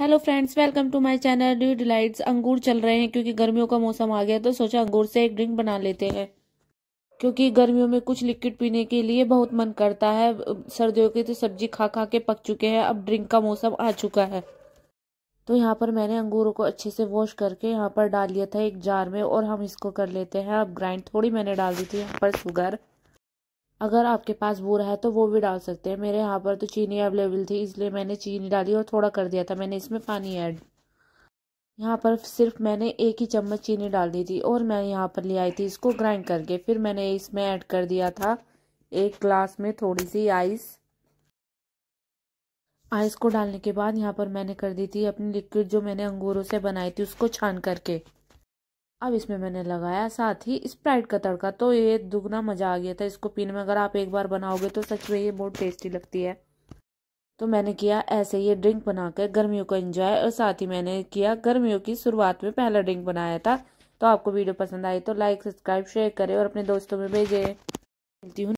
hello friends welcome to my channel dew delights अंगूर चल रहे हैं क्योंकि गर्मियों का मौसम आ गया तो सोचा अंगूर से एक ड्रिंक बना लेते हैं क्योंकि गर्मियों में कुछ लिक्विड पीने के लिए बहुत मन करता है सर्दियों की तो सब्जी खा खा के पक चुके हैं अब ड्रिंक का मौसम आ चुका है तो यहाँ पर मैंने अंगूरों को अच्छे से वॉश करके यहाँ पर डाल लिया था एक जार में और हम इसको कर लेते हैं अब ग्राइंड थोड़ी मैंने डाल दी थी यहाँ पर शुगर अगर आपके पास वो रहा तो वो भी डाल सकते हैं मेरे यहाँ पर तो चीनी अवेलेबल थी इसलिए मैंने चीनी डाली और थोड़ा कर दिया था मैंने इसमें पानी ऐड यहाँ पर सिर्फ मैंने एक ही चम्मच चीनी डाल दी थी और मैं यहाँ पर ले आई थी इसको ग्राइंड करके फिर मैंने इसमें ऐड कर दिया था एक ग्लास में थोड़ी सी आइस आइस को डालने के बाद यहाँ पर मैंने कर दी थी अपनी लिक्विड जो मैंने अंगूरों से बनाई थी उसको छान करके अब इसमें मैंने लगाया साथ ही स्प्राइट का तड़का तो ये दुगना मज़ा आ गया था इसको पीने में अगर आप एक बार बनाओगे तो सच में ये बहुत टेस्टी लगती है तो मैंने किया ऐसे ये ड्रिंक बनाकर गर्मियों को एंजॉय और साथ ही मैंने किया गर्मियों की शुरुआत में पहला ड्रिंक बनाया था तो आपको वीडियो पसंद आई तो लाइक सब्सक्राइब शेयर करें और अपने दोस्तों में भेजें मिलती हूँ